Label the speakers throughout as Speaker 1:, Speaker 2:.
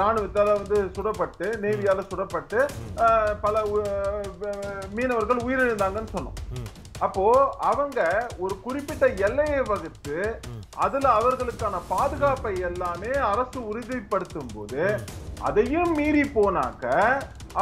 Speaker 1: ராணுவத்தால் வந்து சுடப்பட்டு நேவியால் சுடப்பட்டு பல மீனவர்கள் உயிரிழந்தாங்கன்னு சொன்னோம் அப்போ அவங்க ஒரு குறிப்பிட்ட எல்லையை வகுத்து அதுல அவர்களுக்கான பாதுகாப்பை எல்லாமே அரசு உறுதிப்படுத்தும் போது அதையும் மீறி போனாக்க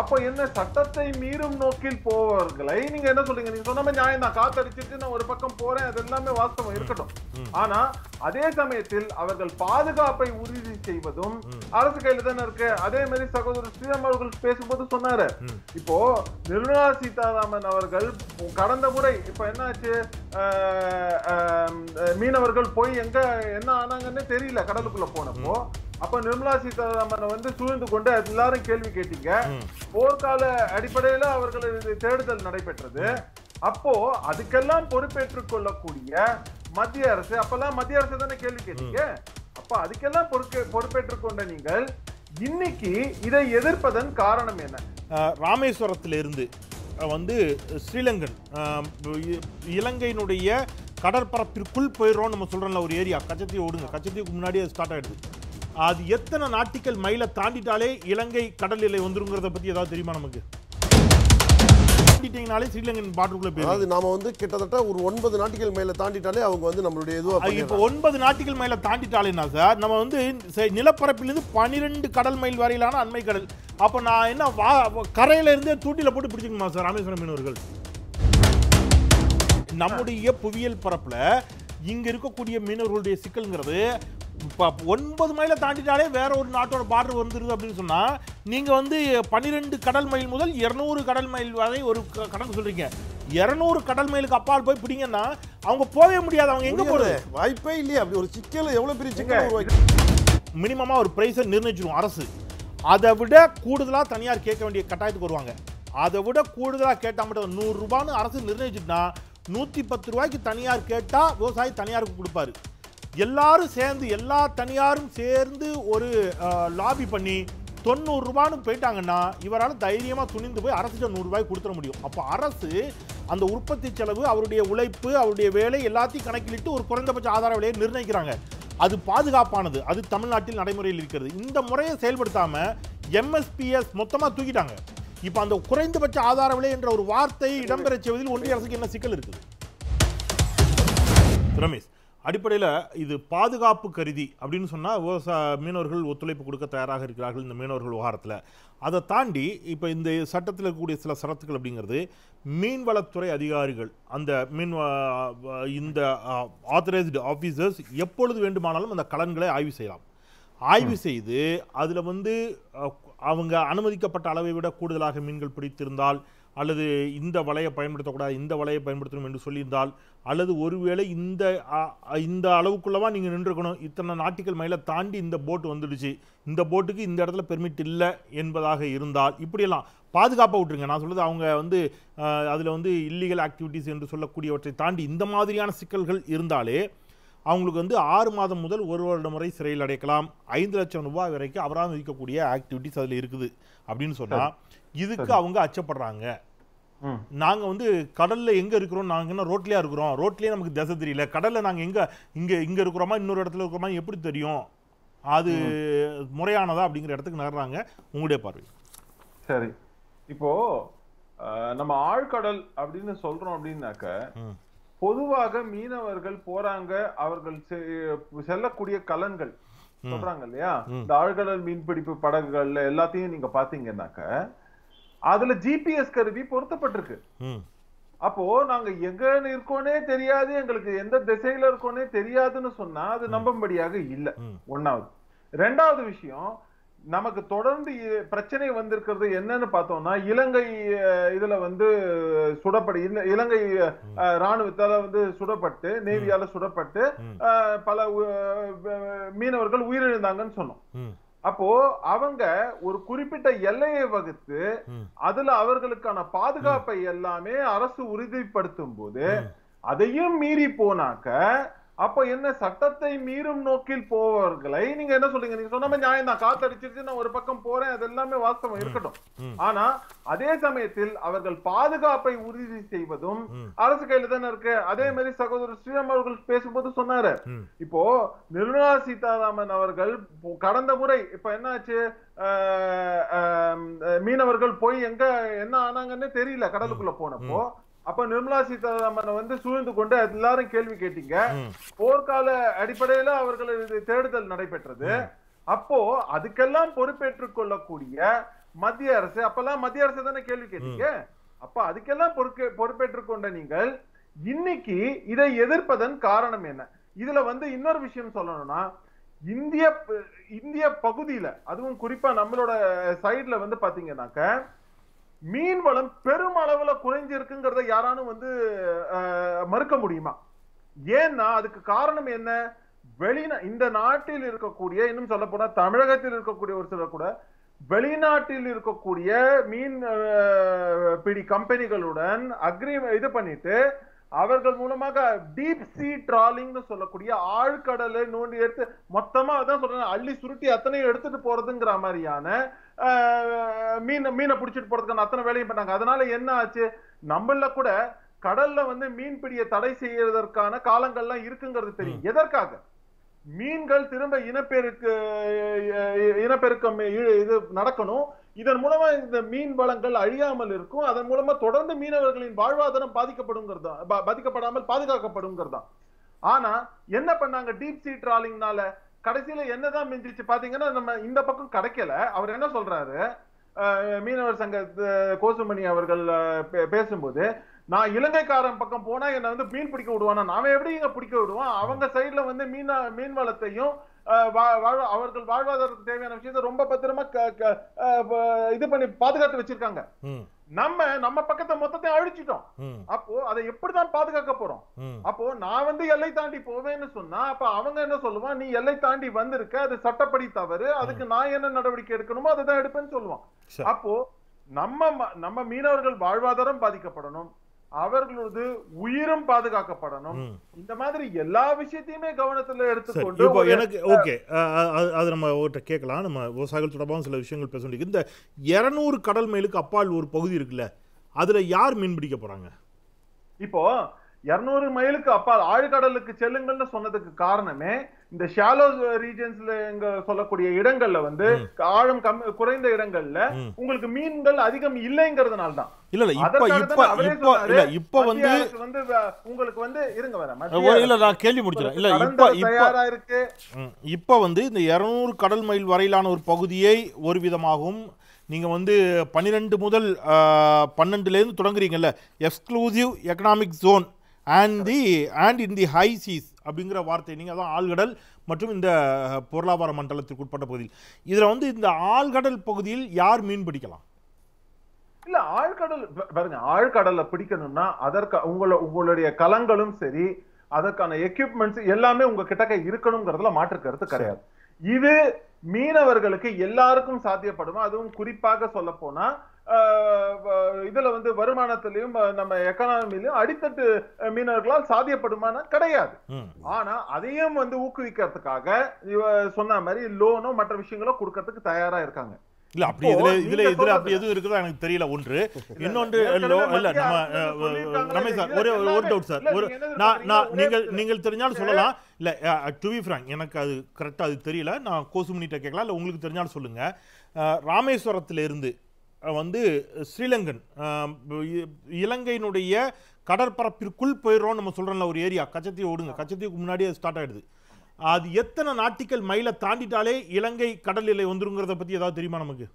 Speaker 1: அப்ப என்ன சட்டத்தை மீறும் நோக்கில் போவர்களை நீங்க என்ன சொல்றீங்க நீங்க சொன்ன மாதிரி நியாயம் நான் காத்தடிச்சிட்டு நான் ஒரு பக்கம் போறேன் அது எல்லாமே வாஸ்தவம் இருக்கட்டும் ஆனா அதே சமயத்தில் அவர்கள் பாதுகாப்பை உறுதி செய்வதும் அரசு கையில தானே இருக்கு அதே மாதிரி சகோதரர் ஸ்ரீராம் அவர்கள் பேசும்போது சொன்னாரு இப்போ நிர்மலா சீதாராமன் அவர்கள் கடந்த முறை இப்ப என்னாச்சு மீனவர்கள் போய் எங்க என்ன ஆனாங்கன்னு தெரியல கடலுக்குள்ள போனப்போ அப்ப நிர்மலா சீதாராமனை வந்து சூழ்ந்து கொண்டு எல்லாரும் கேள்வி கேட்டீங்க போர்க்கால அடிப்படையில அவர்களது தேடுதல் நடைபெற்றது அப்போ அதுக்கெல்லாம் பொறுப்பேற்றுக் கொள்ளக்கூடிய மத்திய அரசு அப்பெல்லாம் மத்திய அரசு தானே கேள்வி கேட்டீங்க அப்ப அதுக்கெல்லாம் பொறுப்பேற்றுக் கொண்ட நீங்கள் இன்னைக்கு இதை எதிர்ப்பதன் காரணம் என்ன
Speaker 2: ராமேஸ்வரத்திலிருந்து வந்து ஸ்ரீலங்கன் இலங்கையினுடைய கடற்பரப்பிற்குள் போயிடுறோம் நம்ம சொல்றோம்ல ஒரு ஏரியா கச்சத்தீவு ஓடுங்க கச்சத்தீவுக்கு முன்னாடியே ஸ்டார்ட் ஆகிடுது அது எத்தனை நாட்டிக்கல் மைல தாண்டிட்டாலே இலங்கை கடல் எல்லை வந்துருங்கிறத பற்றி ஏதாவது தெரியுமா நமக்கு
Speaker 3: வந்து கிட்டத்தட்ட ஒரு ஒன்பது நாட்டிகள் தாண்டிட்டாலே அவங்க வந்து
Speaker 2: நம்மளுடைய இப்போ ஒன்பது நாட்டிகள் சார் நம்ம வந்து நிலப்பரப்பிலிருந்து பனிரெண்டு கடல் மைல் வரையிலான அண்மை கடல் அப்போ நான் என்ன வா போட்டு பிடிச்சிக்கணுமா சார் நம்முடைய புவியியல் பரப்புல இங்கே இருக்கக்கூடிய மீனவர்களுடைய சிக்கல்ங்கிறது ஒன்பது மைலை தாண்டிட்டாலே வேற ஒரு நாட்டோட பார்டர் வந்துடுது அப்படின்னு சொன்னால் நீங்கள் வந்து பன்னிரெண்டு கடல் மைல் முதல் இரநூறு கடல் மைல் வரை ஒரு கணக்கு சொல்கிறீங்க இரநூறு கடல் மைலுக்கு அப்பால் போய் பிடிங்கன்னா அவங்க போகவே முடியாது அவங்க எங்க போறது வாய்ப்பே இல்லையா அப்படி ஒரு சிக்கல் எவ்வளோ பெரிய சிக்கல் மினிமமாக ஒரு ப்ரைஸை நிர்ணயிச்சிடும் அரசு அதை விட கூடுதலாக தனியார் கேட்க வேண்டிய கட்டாயத்துக்கு வருவாங்க அதை விட கூடுதலாக கேட்டால் மட்டும் நூறுரூபான்னு அரசு நிர்ணயிச்சுட்டுனா நூற்றி பத்து ரூபாய்க்கு தனியார் கேட்டால் விவசாயி தனியாருக்கு கொடுப்பாரு எல்லாரும் சேர்ந்து எல்லா தனியாரும் சேர்ந்து ஒரு லாபி பண்ணி தொண்ணூறுரூபான்னு போயிட்டாங்கன்னா இவரால் தைரியமாக துணிந்து போய் அரசிட்ட நூறுரூபாய் கொடுத்துட முடியும் அப்போ அரசு அந்த உற்பத்தி செலவு அவருடைய உழைப்பு அவருடைய வேலை எல்லாத்தையும் கணக்கிலிட்டு ஒரு குறைந்தபட்ச ஆதார விலையை நிர்ணயிக்கிறாங்க அது பாதுகாப்பானது அது தமிழ்நாட்டில் நடைமுறையில் இருக்கிறது இந்த முறையை செயல்படுத்தாமல் எம்எஸ்பிஎஸ் மொத்தமாக தூக்கிட்டாங்க இப்போ அந்த குறைந்தபட்ச ஆதார விலை என்ற ஒரு வார்த்தையை இடம்பெற செய்வதில் ஒன்றிய அரசுக்கு என்ன சிக்கல் இருக்குது ரமேஷ் அடிப்படையில் இது பாதுகாப்பு கருதி அப்படின்னு சொன்னால் விவசாய மீனவர்கள் ஒத்துழைப்பு கொடுக்க தயாராக இருக்கிறார்கள் இந்த மீனவர்கள் விவகாரத்தில் அதை தாண்டி இப்போ இந்த சட்டத்தில் இருக்கக்கூடிய சில சரத்துக்கள் அப்படிங்கிறது மீன்வளத்துறை அதிகாரிகள் அந்த மீன் இந்த ஆத்தரைஸ்டு ஆஃபீஸர்ஸ் எப்பொழுது வேண்டுமானாலும் அந்த கலன்களை ஆய்வு செய்யலாம் ஆய்வு செய்து அதில் வந்து அவங்க அனுமதிக்கப்பட்ட அளவை விட கூடுதலாக மீன்கள் பிடித்திருந்தால் அல்லது இந்த வலையை பயன்படுத்தக்கூடாது இந்த வலையை பயன்படுத்தணும் என்று சொல்லியிருந்தால் அல்லது ஒருவேளை இந்த இந்த அளவுக்குள்ளவா நீங்கள் நின்றுக்கணும் இத்தனை நாட்டுகள் மைலை தாண்டி இந்த போட் வந்துடுச்சு இந்த போட்டுக்கு இந்த இடத்துல பெர்மிட் இல்லை என்பதாக இருந்தால் இப்படியெல்லாம் பாதுகாப்பாக விட்டுருங்க நான் சொல்கிறது அவங்க வந்து அதில் வந்து இல்லீகல் ஆக்டிவிட்டீஸ் என்று சொல்லக்கூடியவற்றை தாண்டி இந்த மாதிரியான சிக்கல்கள் இருந்தாலே அவங்களுக்கு வந்து ஆறு மாதம் முதல் ஒரு வருடம் வரை சிறையில் அடைக்கலாம் ஐந்து லட்சம் ரூபாய் வரைக்கும் அபராதம் விதிக்கக்கூடிய ஆக்டிவிட்டிஸ் அதில் இருக்குது அப்படின்னு சொன்னால் இதுக்கு அவங்க அச்சப்படுறாங்க நாங்கள் வந்து கடலில் எங்கே இருக்கிறோம் நாங்கள் என்ன ரோட்லேயே இருக்கிறோம் ரோட்லேயே நமக்கு திசை தெரியல கடலில் நாங்கள் எங்கே இங்கே இங்கே இருக்கிறோமா இன்னொரு இடத்துல இருக்கிறோமா எப்படி தெரியும் அது முறையானதா அப்படிங்கிற இடத்துக்கு நகர்றாங்க உங்களுடைய பார்வை சரி இப்போ நம்ம
Speaker 1: ஆழ்கடல் அப்படின்னு சொல்றோம் அப்படின்னாக்க பொதுவாக மீனவர்கள் போறாங்க அவர்கள் செல்லக்கூடிய கலன்கள் சொல்றாங்க இல்லையா இந்த ஆழ்கடல் மீன்பிடிப்பு படகுகள்ல எல்லாத்தையும் நீங்க பாத்தீங்கன்னாக்க அதுல ஜிபிஎஸ் கருவி பொருத்தப்பட்டிருக்கு அப்போ நாங்க எங்க இருக்கோனே தெரியாது எங்களுக்கு எந்த திசையில இருக்கோனே தெரியாதுன்னு சொன்னா அது நம்பும்படியாக இல்ல ஒன்னாவது ரெண்டாவது விஷயம் நமக்கு தொடர்ந்து பிரச்சனை வந்திருக்கிறது என்னன்னு பார்த்தோம்னா இலங்கை இதுல வந்து சுடப்படு இலங்கை ராணுவத்தால வந்து சுடப்பட்டு நேவியால சுடப்பட்டு பல மீனவர்கள் உயிரிழந்தாங்கன்னு சொன்னோம் அப்போ அவங்க ஒரு குறிப்பிட்ட எல்லையை வகுத்து அதுல அவர்களுக்கான பாதுகாப்பை எல்லாமே அரசு உறுதிப்படுத்தும் போது அதையும் மீறி போனாக்க அப்ப என்ன சட்டத்தை மீறும் நோக்கில் போவர்களை நீங்க என்ன சொல்றீங்க நீங்க சொன்ன மாதிரி நியாயம் தான் காத்தடிச்சிருச்சு நான் ஒரு பக்கம் போறேன் அது எல்லாமே வாஸ்தவம் இருக்கட்டும் ஆனா அதே சமயத்தில் அவர்கள் பாதுகாப்பை உறுதி செய்வதும் அரசு கையில தானே இருக்கு அதே மாதிரி சகோதரர் ஸ்ரீராம் அவர்கள் பேசும்போது சொன்னாரு இப்போ நிர்மலா சீதாராமன் அவர்கள் கடந்த முறை இப்ப என்னாச்சு மீனவர்கள் போய் எங்க என்ன ஆனாங்கன்னு தெரியல கடலுக்குள்ள போனப்போ அப்ப நிர்மலா சீதாராமன் வந்து சூழ்ந்து கொண்டு எல்லாரும் கேள்வி கேட்டீங்க போர்க்கால அடிப்படையில அவர்களது தேடுதல் நடைபெற்றது அப்போ அதுக்கெல்லாம் பொறுப்பேற்றுக் கொள்ளக்கூடிய மத்திய அரசு அப்பெல்லாம் மத்திய அரசு தானே கேள்வி கேட்டீங்க அப்ப அதுக்கெல்லாம் பொறுக்க பொறுப்பேற்றுக் கொண்ட நீங்கள் இன்னைக்கு இதை எதிர்ப்பதன் காரணம் என்ன இதுல வந்து இன்னொரு விஷயம் சொல்லணும்னா இந்திய இந்திய பகுதியில அதுவும் குறிப்பா நம்மளோட சைட்ல வந்து பாத்தீங்கன்னாக்க மீன் வளம் பெரும் அளவுல குறைஞ்சிருக்குங்கிறத யாரானும் வந்து மறுக்க முடியுமா ஏன்னா அதுக்கு காரணம் என்ன வெளிநா இந்த நாட்டில் இருக்கக்கூடிய இன்னும் சொல்ல போனா தமிழகத்தில் இருக்கக்கூடிய ஒரு சிலர் கூட வெளிநாட்டில் இருக்கக்கூடிய மீன் பிடி கம்பெனிகளுடன் அக்ரி இது பண்ணிட்டு அவர்கள் மூலமாக டீப் சி ட்ராலிங்னு சொல்லக்கூடிய ஆழ்கடலை நோண்டி எடுத்து மொத்தமா அதான் சொல்றேன் அள்ளி சுருட்டி அத்தனையும் எடுத்துட்டு போறதுங்கிற மாதிரியான மீன் மீனை பிடிச்சிட்டு போறதுக்கான அத்தனை வேலையும் பண்ணாங்க அதனால என்ன ஆச்சு நம்மள கூட கடல்ல வந்து மீன் பிடிய தடை செய்யறதற்கான காலங்கள்லாம் இருக்குங்கிறது தெரியும் எதற்காக மீன்கள் திரும்ப இனப்பெருக்கு இனப்பெருக்கம் இது நடக்கணும் இதன் மூலமா இந்த மீன் வளங்கள் அழியாமல் இருக்கும் அதன் மூலமா தொடர்ந்து மீனவர்களின் வாழ்வாதாரம் பாதிக்கப்படுங்கிறது பாதிக்கப்படாமல் பாதுகாக்கப்படுங்கிறது ஆனா என்ன பண்ணாங்க டீப் சீ ட்ராலிங்னால கடைசியில என்னதான் மிஞ்சிச்சு பாத்தீங்கன்னா நம்ம இந்த பக்கம் கிடைக்கல அவர் என்ன சொல்றாரு மீனவர் சங்க கோசுமணி அவர்கள் பேசும்போது நான் இலங்கைக்காரன் பக்கம் போனா என்ன வந்து மீன் பிடிக்க விடுவான் நாம எப்படி இங்க பிடிக்க விடுவான் அவங்க சைடுல வந்து மீன் மீன் வளத்தையும் அவர்கள் வாழ்வாதாரத்துக்கு தேவையான விஷயத்த ரொம்ப பத்திரமா இது பண்ணி பாதுகாத்து வச்சிருக்காங்க நம்ம நம்ம பக்கத்தை மொத்தத்தை அழிச்சிட்டோம் அப்போ அதை எப்படிதான் பாதுகாக்க போறோம் அப்போ நான் வந்து எல்லை தாண்டி போவேன்னு சொன்னா அப்ப அவங்க என்ன சொல்லுவான் நீ எல்லை தாண்டி வந்திருக்க அது சட்டப்படி தவறு அதுக்கு நான் என்ன நடவடிக்கை எடுக்கணுமோ அதை தான் எடுப்பேன்னு சொல்லுவான் அப்போ நம்ம நம்ம மீனவர்கள் வாழ்வாதாரம் பாதிக்கப்படணும் அவர்களது உயிரும் பாதுகாக்கப்படணும் இந்த மாதிரி எல்லா விஷயத்தையுமே கவனத்துல எடுத்துக்கொண்டு இப்போ எனக்கு ஓகே
Speaker 2: அது நம்ம ஒருத்த கேட்கலாம் நம்ம விவசாயிகள் தொடர்பாகவும் சில விஷயங்கள் பேச முடியும் இந்த இரநூறு கடல் மைலுக்கு அப்பால் ஒரு பகுதி இருக்குல்ல அதுல யார் மீன் பிடிக்க போறாங்க இப்போ இருநூறு மைலுக்கு அப்பால் ஆழ்கடலுக்கு செல்லுங்கள்னு
Speaker 1: சொன்னதுக்கு காரணமே இந்த ஷாலோ ரீஜன்ஸ்ல எங்க சொல்லக்கூடிய இடங்கள்ல வந்து ஆழம் கம்மி குறைந்த இடங்கள்ல உங்களுக்கு மீன்கள் அதிகம் இல்லைங்கிறதுனால தான் இல்ல இல்ல இப்ப இப்ப இப்ப இல்ல இப்ப வந்து வந்து உங்களுக்கு வந்து இருங்க வர இல்ல
Speaker 2: நான் கேள்வி முடிச்சிடறேன் இல்ல இப்ப இப்ப இருக்கு இப்ப வந்து இந்த இருநூறு கடல் மைல் வரையிலான ஒரு பகுதியை ஒரு விதமாகவும் நீங்கள் வந்து பன்னிரெண்டு முதல் பன்னெண்டுலேருந்து தொடங்குறீங்கல்ல exclusive economic zone and the and in the high seas அப்படிங்கிற வார்த்தை நீங்கள் அதான் ஆழ்கடல் மற்றும் இந்த பொருளாதார மண்டலத்திற்கு உட்பட்ட பகுதியில் இதில் வந்து இந்த ஆழ்கடல் பகுதியில் யார் மீன் பிடிக்கலாம்
Speaker 1: இல்ல ஆழ்கடல் பாருங்க ஆழ்கடல்ல பிடிக்கணும்னா அதற்கு உங்கள உங்களுடைய கலங்களும் சரி அதற்கான எக்யூப்மெண்ட்ஸ் எல்லாமே உங்க கிட்டக்க இருக்கணுங்கிறதுல மாற்று கருத்து கிடையாது இது மீனவர்களுக்கு எல்லாருக்கும் சாத்தியப்படுமா அதுவும் குறிப்பாக சொல்ல போனா இதுல வந்து வருமானத்திலையும் நம்ம எக்கனாமிலையும் அடித்தட்டு மீனவர்களால் சாத்தியப்படுமான கிடையாது ஆனா அதையும் வந்து ஊக்குவிக்கிறதுக்காக சொன்ன மாதிரி லோனோ மற்ற விஷயங்களோ கொடுக்கறதுக்கு தயாரா இருக்காங்க
Speaker 2: இல்ல அப்படி இதுல இதுல இதுல அப்படி எதுவும் இருக்குதா எனக்கு தெரியல ஒன்று இன்னொன்று இல்ல நம்ம ரமேஷ் சார் ஒரே ஒரு டவுட் சார் ஒரு நான் நான் நீங்கள் நீங்கள் தெரிஞ்சாலும் சொல்லலாம் இல்ல டுவி ஃப்ராங்க் எனக்கு அது கரெக்டாக அது தெரியல நான் கோசுமணிட்ட கேட்கலாம் இல்லை உங்களுக்கு தெரிஞ்சாலும் சொல்லுங்க ராமேஸ்வரத்துல இருந்து வந்து ஸ்ரீலங்கன் இலங்கையினுடைய கடற்பரப்பிற்குள் போயிடுறோம் நம்ம சொல்கிறோம்ல ஒரு ஏரியா கச்சத்தீவு ஓடுங்க கச்சத்தீவுக்கு முன்னாடியே ஸ்டார்ட் ஆகிடுது அது எத்தனை நாட்டிக்கல் மைலை தாண்டிட்டாலே இலங்கை கடல் எல்லை வந்துருங்கிறத பற்றி ஏதாவது தெரியுமா நமக்கு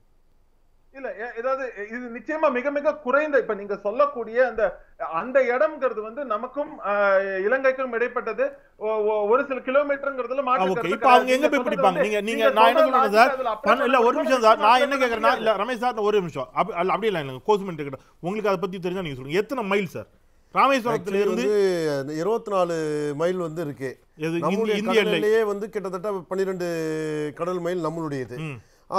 Speaker 1: இல்ல ஏதாவது இது நிச்சயமா மிக மிக குறைந்த இப்ப நீங்க சொல்லக்கூடிய அந்த அந்த இடம்ங்கிறது வந்து நமக்கும் இலங்கைக்கும் இடைப்பட்டது
Speaker 2: ஒரு சில கிலோமீட்டர்ங்கிறதுல
Speaker 1: மாற்றம் இப்ப அவங்க எங்க போய் பிடிப்பாங்க நீங்க நீங்க நான் என்ன சொல்றேன் சார் இல்ல ஒரு நிமிஷம் சார் நான் என்ன கேக்குறேன்னா இல்ல
Speaker 2: ரமேஷ் சார் ஒரு நிமிஷம் அப்படி இல்ல இல்ல கோஸ் கிட்ட உங்களுக்கு அதை பத்தி தெரிஞ்சா நீங்க
Speaker 3: சொல்லுங்க எத்தனை மைல் சார் ராமேஸ்வரத்துல இருந்து இருபத்தி நாலு மைல் வந்து இருக்கு நம்முடைய வந்து கிட்டத்தட்ட பன்னிரெண்டு கடல் மைல் நம்மளுடையது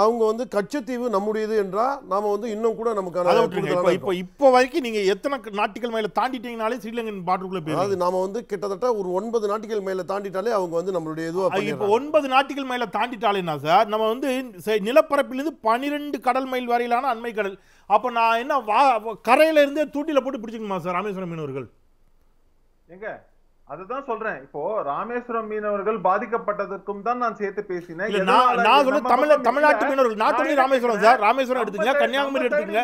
Speaker 3: அவங்க வந்து கச்சத்தீவு நம்முடையது என்றால் நாம் வந்து இன்னும் கூட நமக்கு இப்போ இப்போ வரைக்கும் நீங்கள் எத்தனை நாட்டுகள் மேலே தாண்டிட்டீங்கனாலே ஸ்ரீலங்கன் பார்டருக்குள்ளே அதாவது நாம் வந்து கிட்டத்தட்ட ஒரு ஒன்பது நாட்டுகள் மேலே தாண்டிட்டாலே அவங்க வந்து நம்மளுடைய இதுவாக இப்போ
Speaker 2: ஒன்பது நாட்டுகள் மேலே
Speaker 3: தாண்டிட்டாலேனா சார் நம்ம வந்து
Speaker 2: நிலப்பரப்பிலிருந்து பனிரெண்டு கடல் மைல் வரையிலான அண்மை கடல் அப்போ நான் என்ன வா கரையிலேருந்தே தூட்டியில் போட்டு பிடிச்சிக்கணுமா சார் ராமேஸ்வரம் மீனவர்கள்
Speaker 1: எங்கே அதுதான் சொல்றேன் இப்போ ராமேஸ்வரம் மீனவர்கள் பாதிக்கப்பட்டதற்கும் தான் நான் சேர்த்து பேசினேன் தமிழ தமிழ்நாட்டு மீனவர்கள் நாட்டு ராமேஸ்வரம் சார் ராமேஸ்வரம் எடுத்துங்க கன்னியாகுமரி எடுத்துங்க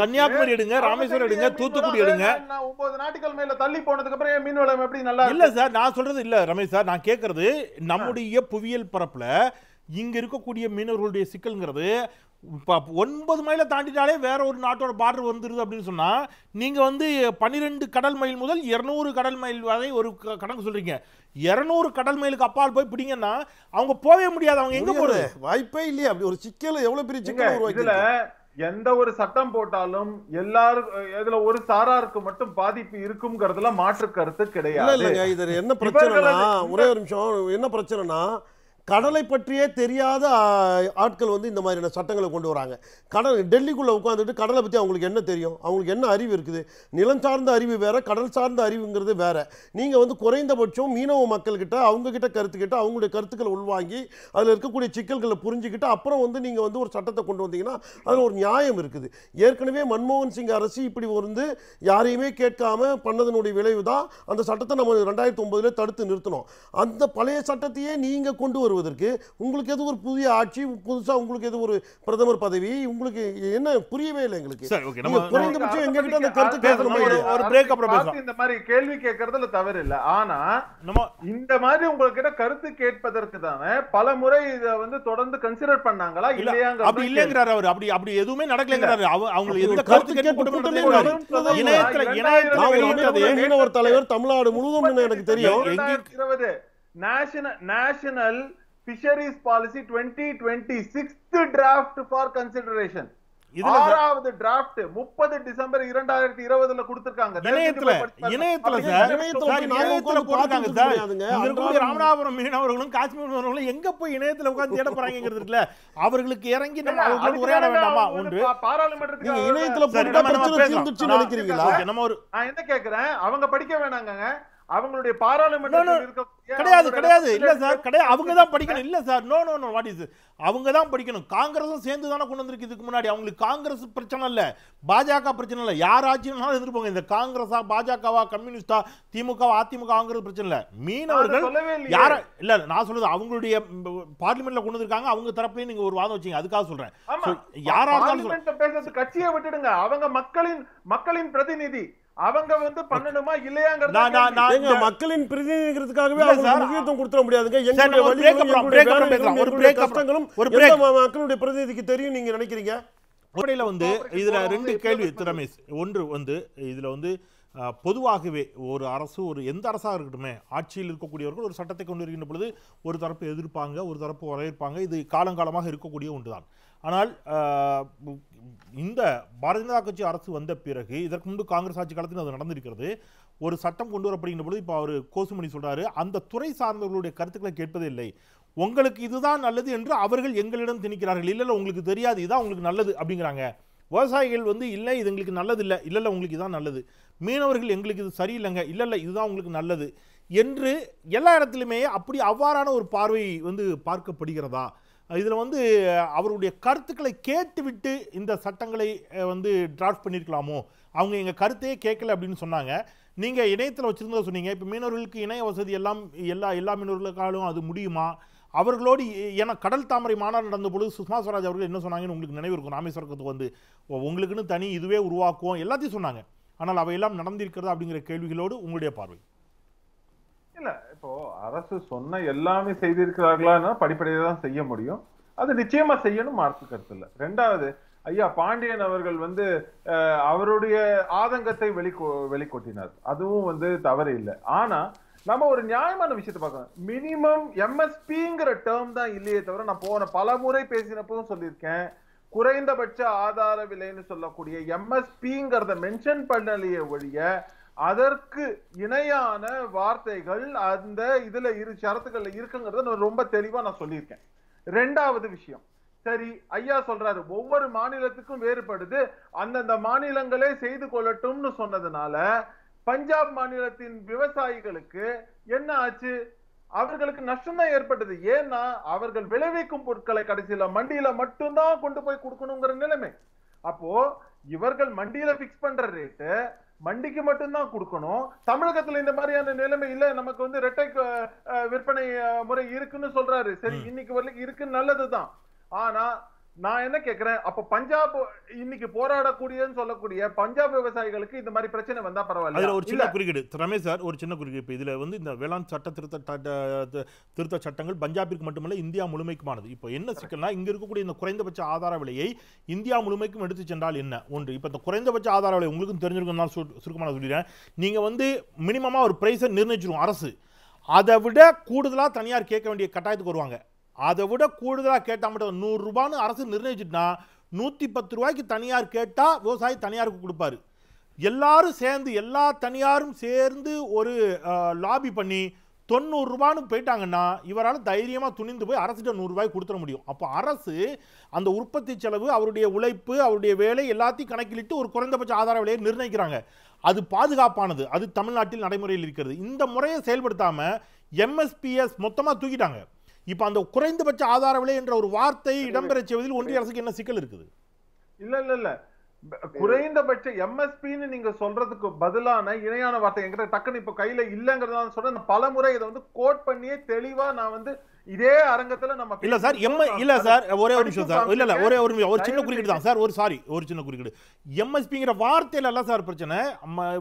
Speaker 1: கன்னியாகுமரி எடுங்க ராமேஸ்வரம் எடுங்க தூத்துக்குடி எடுங்க ஒன்பது நாட்டுகள் மேல தள்ளி போனதுக்கு அப்புறம் மீன் வளம் எப்படி நல்லா இல்ல
Speaker 2: சார் நான் சொல்றது இல்ல ரமேஷ் சார் நான் கேட்கறது நம்முடைய புவியியல் பரப்புல இங்க இருக்கக்கூடிய மீனவர்களுடைய சிக்கல்ங்கிறது இப்போ ஒன்பது மைலை தாண்டிட்டாலே வேற ஒரு நாட்டோட பார்டர் வந்துடுது அப்படின்னு சொன்னால் நீங்கள் வந்து பன்னிரெண்டு கடல் மைல் முதல் இரநூறு கடல் மைல் வரை ஒரு கணக்கு சொல்கிறீங்க இரநூறு கடல் மைலுக்கு அப்பால் போய் பிடிங்கன்னா அவங்க போகவே முடியாது அவங்க எங்கே போகிறது வாய்ப்பே இல்லையா அப்படி ஒரு
Speaker 1: சிக்கல் எவ்வளோ பெரிய சிக்கல் இதுல எந்த ஒரு சட்டம் போட்டாலும் எல்லாரும் இதுல ஒரு
Speaker 3: சாராருக்கு மட்டும் பாதிப்பு இருக்குங்கிறதுல மாற்று கருத்து கிடையாது இல்ல இது என்ன பிரச்சனைனா ஒரே ஒரு நிமிஷம் என்ன பிரச்சனைனா கடலை பற்றியே தெரியாத ஆட்கள் வந்து இந்த மாதிரியான சட்டங்களை கொண்டு வராங்க கடல் டெல்லிக்குள்ளே உட்காந்துட்டு கடலை பற்றி அவங்களுக்கு என்ன தெரியும் அவங்களுக்கு என்ன அறிவு இருக்குது நிலம் சார்ந்த அறிவு வேறு கடல் சார்ந்த அறிவுங்கிறது வேறு நீங்கள் வந்து குறைந்தபட்சம் மீனவ மக்கள்கிட்ட அவங்கக்கிட்ட கருத்துக்கிட்ட அவங்களுடைய கருத்துக்களை உள்வாங்கி அதில் இருக்கக்கூடிய சிக்கல்களை புரிஞ்சுக்கிட்டு அப்புறம் வந்து நீங்கள் வந்து ஒரு சட்டத்தை கொண்டு வந்தீங்கன்னா அதில் ஒரு நியாயம் இருக்குது ஏற்கனவே மன்மோகன் சிங் அரசு இப்படி வந்து யாரையுமே கேட்காம பண்ணதனுடைய விளைவு தான் அந்த சட்டத்தை நம்ம ரெண்டாயிரத்தி ஒன்பதில் தடுத்து நிறுத்தணும் அந்த பழைய சட்டத்தையே நீங்கள் கொண்டு வருவது பெறுவதற்கு உங்களுக்கு எது ஒரு புதிய ஆட்சி புதுசாக உங்களுக்கு எது ஒரு பிரதமர் பதவி உங்களுக்கு என்ன புரியவே இல்லை எங்களுக்கு குறைந்தபட்சம் எங்க கிட்ட அந்த கருத்து ஒரு பிரேக் அப்புறம்
Speaker 1: இந்த மாதிரி கேள்வி கேட்கறதுல தவறு இல்லை ஆனா இந்த மாதிரி உங்ககிட்ட கருத்து கேட்பதற்கு தானே பல முறை இதை வந்து தொடர்ந்து கன்சிடர் பண்ணாங்களா இல்லையாங்க
Speaker 2: அப்படி இல்லைங்கிறாரு அவர் அப்படி அப்படி எதுவுமே நடக்கலங்கிறாரு எந்த கருத்து
Speaker 3: ஒரு தலைவர் தமிழ்நாடு முழுவதும் எனக்கு தெரியும்
Speaker 1: national national fisheries policy twenty twenty sixth draft for consideration முப்பது டிசம்பர் இரண்டாயிரத்தி இணையத்துல
Speaker 2: மீனவர்களும் காஷ்மீர் மீனவர்களும் எங்க இணையத்துல தேட அவர்களுக்கு இறங்கி நம்ம இணையத்துல நான் என்ன கேக்குறேன் அவங்க படிக்க வேணாங்க அவங்களுடைய பாராளுமன்ற கிடையாது கிடையாது இல்ல சார் கிடையாது அவங்க தான் படிக்கணும் இல்ல sir no no no what is அவங்க தான் படிக்கணும் காங்கிரஸும் சேர்ந்து தானே கொண்டு வந்திருக்கு இதுக்கு முன்னாடி அவங்களுக்கு காங்கிரஸ் பிரச்சனை இல்ல பாஜக பிரச்சனை இல்ல யார் ஆட்சினாலும் இருந்துருப்பாங்க இந்த காங்கிரஸா பாஜகவா கம்யூனிஸ்டா திமுக அதிமுக காங்கிரஸ் பிரச்சனை இல்ல மீனவர்கள் யார இல்ல நான் சொல்றது அவங்களுடைய பார்லிமெண்ட்ல கொண்டு வந்திருக்காங்க அவங்க தரப்புலயும் நீங்க ஒரு வாதம் வச்சீங்க அதுக்காக
Speaker 3: சொல்றேன் யாரா
Speaker 2: இருந்தாலும் கட்சியை விட்டுடுங்க அவங்க மக்களின் மக்களின்
Speaker 1: பிரதிநிதி அவங்க வந்து பண்ணணுமா இல்லையாங்கிறது
Speaker 3: மக்களின் முக்கியத்துவம் கொடுத்துட முடியாதுங்க கஷ்டங்களும் ஒரு மக்களுடைய பிரதிநிதிக்கு தெரியும் நீங்க நினைக்கிறீங்க அடிப்படையில் வந்து இதில் ரெண்டு கேள்வி ரமேஷ் ஒன்று வந்து
Speaker 2: இதில் வந்து பொதுவாகவே ஒரு அரசு ஒரு எந்த அரசாக இருக்கட்டுமே ஆட்சியில் இருக்கக்கூடியவர்கள் ஒரு சட்டத்தை கொண்டு இருக்கின்ற பொழுது ஒரு தரப்பு எதிர்ப்பாங்க ஒரு தரப்பு வரவேற்பாங்க இது காலங்காலமாக இருக்கக்கூடிய ஒன்றுதான் ஆனால் இந்த பாரதிய ஜனதா கட்சி அரசு வந்த பிறகு இதற்கு முன்பு காங்கிரஸ் ஆட்சி காலத்தில் அது நடந்திருக்கிறது ஒரு சட்டம் கொண்டு வரப்படுகின்ற பொழுது இப்போ அவர் கோசுமணி சொல்கிறாரு அந்த துறை சார்ந்தவர்களுடைய கருத்துக்களை இல்லை உங்களுக்கு இதுதான் நல்லது என்று அவர்கள் எங்களிடம் திணிக்கிறார்கள் இல்லை உங்களுக்கு தெரியாது இதான் உங்களுக்கு நல்லது அப்படிங்கிறாங்க விவசாயிகள் வந்து இல்லை இது எங்களுக்கு நல்லது இல்லை இல்லை உங்களுக்கு இதுதான் நல்லது மீனவர்கள் எங்களுக்கு இது சரியில்லைங்க இல்லை இல்லை இதுதான் உங்களுக்கு நல்லது என்று எல்லா இடத்துலையுமே அப்படி அவ்வாறான ஒரு பார்வை வந்து பார்க்கப்படுகிறதா இதில் வந்து அவருடைய கருத்துக்களை கேட்டுவிட்டு இந்த சட்டங்களை வந்து டிராஃப்ட் பண்ணியிருக்கலாமோ அவங்க எங்கள் கருத்தையே கேட்கல அப்படின்னு சொன்னாங்க நீங்கள் இணையத்தில் வச்சுருந்ததை சொன்னீங்க இப்போ மீனவர்களுக்கு இணைய வசதி எல்லாம் எல்லா எல்லா மீனவர்களுக்காலும் அது முடியுமா அவர்களோடு ஏன்னா கடல் தாமரை மாநாடு நடந்த பொழுது சுஷ்மா ஸ்வராஜ் அவர்கள் என்ன சொன்னாங்கன்னு உங்களுக்கு நினைவு இருக்கும் ராமேஸ்வரத்துக்கு வந்து உங்களுக்குன்னு தனி இதுவே உருவாக்குவோம் எல்லாத்தையும் சொன்னாங்க ஆனால் அவையெல்லாம் நடந்திருக்கிறதா அப்படிங்கிற கேள்விகளோடு உங்களுடைய பார்வை
Speaker 1: இப்போ அரசு சொன்ன எல்லாமே செய்திருக்கிறார்களா படிப்படியாக தான் செய்ய முடியும் அது நிச்சயமா செய்யணும் மாற்று கருத்து இல்லை ரெண்டாவது ஐயா பாண்டியன் அவர்கள் வந்து அவருடைய ஆதங்கத்தை வெளிக்கொ வெளிக்கொட்டினார் அதுவும் வந்து தவறு இல்லை ஆனா நம்ம ஒரு நியாயமான விஷயத்தை பார்க்கணும் மினிமம் எம்எஸ்பிங்கிற டேர்ம் தான் இல்லையே தவிர நான் போன பல முறை பேசினப்பவும் சொல்லியிருக்கேன் குறைந்தபட்ச ஆதார விலைன்னு சொல்லக்கூடிய எம்எஸ்பிங்கிறத மென்ஷன் பண்ணலையே ஒழிய அதற்கு இணையான வார்த்தைகள் அந்த இதுல இரு ஷரத்துக்கள்ல இருக்குங்கிறத ரொம்ப தெளிவா நான் சொல்லியிருக்கேன் ரெண்டாவது விஷயம் சரி ஐயா சொல்றாரு ஒவ்வொரு மாநிலத்துக்கும் வேறுபடுது அந்தந்த மாநிலங்களே செய்து கொள்ளட்டும்னு சொன்னதுனால பஞ்சாப் மாநிலத்தின் விவசாயிகளுக்கு என்ன ஆச்சு அவர்களுக்கு நஷ்டம் தான் ஏற்பட்டது ஏன்னா அவர்கள் விளைவிக்கும் பொருட்களை கடைசியில மண்டியில மட்டும்தான் கொண்டு போய் கொடுக்கணுங்கிற நிலைமை அப்போ இவர்கள் மண்டியில பிக்ஸ் பண்ற ரேட்டு மண்டிக்கு மட்டும்தான் கொடுக்கணும் தமிழகத்துல இந்த மாதிரியான நிலைமை இல்ல நமக்கு வந்து ரெட்டை விற்பனை முறை இருக்குன்னு சொல்றாரு சரி இன்னைக்கு வரலைக்கு இருக்குன்னு நல்லதுதான் ஆனா நான் என்ன கேக்குறேன் அப்ப பஞ்சாப் இன்னைக்கு போராடக்கூடியன்னு சொல்லக்கூடிய பஞ்சாப் விவசாயிகளுக்கு இந்த மாதிரி பிரச்சனை வந்தா பரவாயில்ல அதுல ஒரு சின்ன
Speaker 2: குறுக்கீடு ரமேஷ் சார் ஒரு சின்ன குறுக்கீடு இப்போ இதுல வந்து இந்த வேளாண் சட்ட திருத்த திருத்த சட்டங்கள் பஞ்சாபிற்கு மட்டுமல்ல இந்தியா முழுமைக்குமானது இப்போ என்ன சிக்கல்னா இங்க இருக்கக்கூடிய இந்த குறைந்தபட்ச ஆதார விலையை இந்தியா முழுமைக்கும் எடுத்து சென்றால் என்ன ஒன்று இப்போ இந்த குறைந்தபட்ச ஆதார விலை உங்களுக்கும் தெரிஞ்சிருக்கும் நான் சுருக்கமாக சொல்லிடுறேன் நீங்க வந்து மினிமமா ஒரு பிரைஸை நிர்ணயிச்சிருவோம் அரசு அதை விட கூடுதலாக தனியார் கேட்க வேண்டிய கட்டாயத்துக்கு வருவாங்க அதை விட கூடுதலாக கேட்டால் மட்டும் நூறுரூபான்னு அரசு நிர்ணயிச்சுட்டுனா நூற்றி பத்து ரூபாய்க்கு தனியார் கேட்டால் விவசாயி தனியாருக்கு கொடுப்பாரு எல்லாரும் சேர்ந்து எல்லா தனியாரும் சேர்ந்து ஒரு லாபி பண்ணி தொண்ணூறுரூபான்னு போயிட்டாங்கன்னா இவரால் தைரியமாக துணிந்து போய் அரசிட்ட நூறுரூவாய்க்கு கொடுத்துட முடியும் அப்போ அரசு அந்த உற்பத்தி செலவு அவருடைய உழைப்பு அவருடைய வேலை எல்லாத்தையும் கணக்கிலிட்டு ஒரு குறைந்தபட்ச ஆதார விலையை நிர்ணயிக்கிறாங்க அது பாதுகாப்பானது அது தமிழ்நாட்டில் நடைமுறையில் இருக்கிறது இந்த முறையை செயல்படுத்தாமல் எம்எஸ்பிஎஸ் மொத்தமாக தூக்கிட்டாங்க இப்போ அந்த குறைந்தபட்ச ஆதார விலை என்ற ஒரு வார்த்தையை இடம்பெறச் செய்வதில் ஒன்றிய அரசுக்கு என்ன சிக்கல் இருக்குது இல்ல இல்ல இல்ல குறைந்தபட்ச எம்எஸ்பின்னு நீங்க
Speaker 1: சொல்றதுக்கு பதிலான இணையான வார்த்தை என்கிட்ட டக்குன்னு இப்ப கையில இல்லங்கிறதுனால சொல்ற பல முறை இதை வந்து கோட் பண்ணியே தெளிவா நான் வந்து இதே அரங்கத்துல நம்ம இல்ல சார் எம் இல்ல சார் ஒரே ஒரு நிமிஷம் சார் இல்ல இல்ல ஒரே ஒரு ஒரு சின்ன குறிக்கீடு
Speaker 2: தான் சார் ஒரு சாரி ஒரு சின்ன குறிக்கீடு எம்எஸ்பிங்கிற வார்த்தையில எல்லாம் சார் பிரச்சனை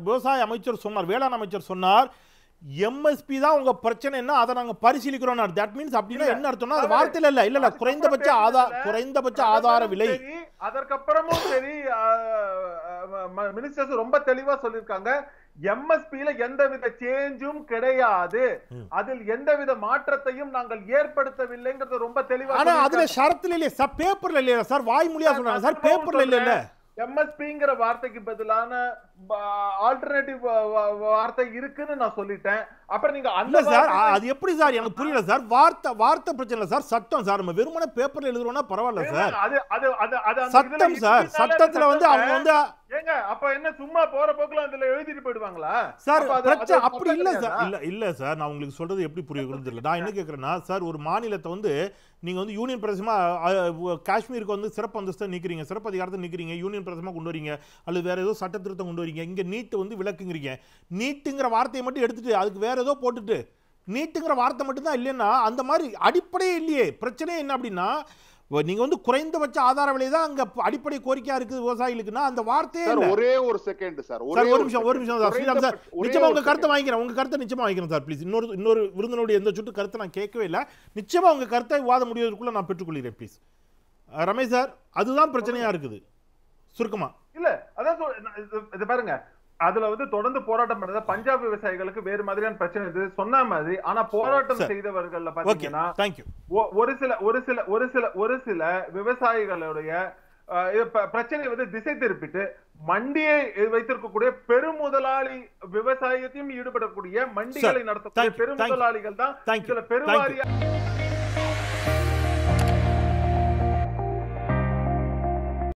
Speaker 2: விவசாய அமைச்சர் சொன்னார் வேளாண் அமைச்சர் சொன்னார் எம்எஸ்பி தான் உங்க பிரச்சனை என்ன அதை நாங்க பரிசீலிக்கிறோம் தட் மீன்ஸ் அப்படின்னா என்ன அர்த்தம்னா அது வார்த்தையில இல்ல இல்ல குறைந்தபட்ச ஆதார குறைந்தபட்ச ஆதார விலை
Speaker 1: அதற்கப்புறமும் சரி மினிஸ்டர்ஸ் ரொம்ப தெளிவா சொல்லியிருக்காங்க எம்எஸ்பியில எந்தவித சேஞ்சும் கிடையாது அதில் எந்தவித மாற்றத்தையும் நாங்கள் ஏற்படுத்தவில்லைங்கிறது ரொம்ப தெளிவா ஆனா அதுல
Speaker 2: ஷரத்துல இல்லையே சார் பேப்பர்ல இல்லையா சார் வாய்மொழியா சொன்னாங்க சார் பேப்பர்ல இல்ல
Speaker 1: எம்எஸ்பிங்கிற வார்த்தைக்கு பதிலான ஆல்டர்னேட்டிவ் வார்த்தை இருக்குன்னு நான் சொல்லிட்டேன் அப்புறம் நீங்க அந்த சார் அது
Speaker 2: எப்படி சார் எனக்கு புரியல சார் வார்த்தை வார்த்தை பிரச்சனை சார் சட்டம் சார் நம்ம வெறுமனே பேப்பர்ல எழுதுறோம்னா பரவாயில்ல சார் அது
Speaker 1: அது அது அது சட்டம் சார் சட்டத்துல வந்து அவங்க வந்து ஏங்க அப்ப என்ன சும்மா போற போக்குல அதுல எழுதிட்டு போயிடுவாங்களா சார் பிரச்சனை அப்படி இல்ல சார் இல்ல
Speaker 2: இல்ல சார் நான் உங்களுக்கு சொல்றது எப்படி புரியுதுன்னு தெரியல நான் என்ன கேக்குறேன்னா சார் ஒரு மாநிலத்தை வந்து நீங்க வந்து யூனியன் பிரதேசமா காஷ்மீருக்கு வந்து சிறப்பு அந்தஸ்தை நிக்கிறீங்க சிறப்பு அதிகாரத்தை நிக்கிறீங்க யூனியன் பிரதேசமா கொண்டு வரீங்க அல்லது வேற ஏதோ சட்ட திருத்தம் கொண்டு வரீங்க இங்கே நீட்டு வந்து விளக்குங்கிறீங்க நீட்டுங்கிற வார்த்தையை மட்டும் எடுத்துட்டு அதுக்கு வேறு ஏதோ போட்டுட்டு நீட்டுங்கிற வார்த்தை மட்டும்தான் இல்லைன்னா அந்த மாதிரி அடிப்படையே இல்லையே பிரச்சனையே என்ன அப்படின்னா நீங்க வந்து குறைந்தபட்ச ஆதார விலை தான் அங்க அடிப்படை கோரிக்கையா இருக்குது விவசாயிகளுக்குன்னா அந்த வார்த்தையே ஒரே ஒரு செகண்ட் சார் ஒரு நிமிஷம் ஒரு நிமிஷம் சார் ஸ்ரீராம் சார் நிச்சயமா உங்க கருத்தை வாங்கிக்கிறேன் உங்க கருத்தை நிச்சயமா வாங்கிக்கிறேன் சார் ப்ளீஸ் இன்னொரு இன்னொரு விருந்தனுடைய எந்த சுட்டு கருத்தை நான் கேட்கவே இல்லை நிச்சயமா உங்க கருத்தை வாத முடிவதற்குள்ள நான் பெற்றுக்கொள்கிறேன் ப்ளீஸ் ரமேஷ் சார் அதுதான் பிரச்சனையா இருக்குது சுருக்கமா இல்ல அதான்
Speaker 1: பாருங்க அதுல வந்து தொடர்ந்து போராட்டம் பண்றது பஞ்சாப் விவசாயிகளுக்கு வேறு மாதிரியான பிரச்சனை இது சொன்ன மாதிரி ஆனா oh, போராட்டம் செய்தவர்கள் பாத்தீங்கன்னா ஒரு சில ஒரு சில ஒரு சில ஒரு சில விவசாயிகளுடைய பிரச்சனை வந்து திசை திருப்பிட்டு மண்டியை வைத்திருக்கக்கூடிய பெருமுதலாளி விவசாயத்தையும் ஈடுபடக்கூடிய மண்டிகளை நடத்தக்கூடிய பெருமுதலாளிகள் தான் சில பெருவாரியா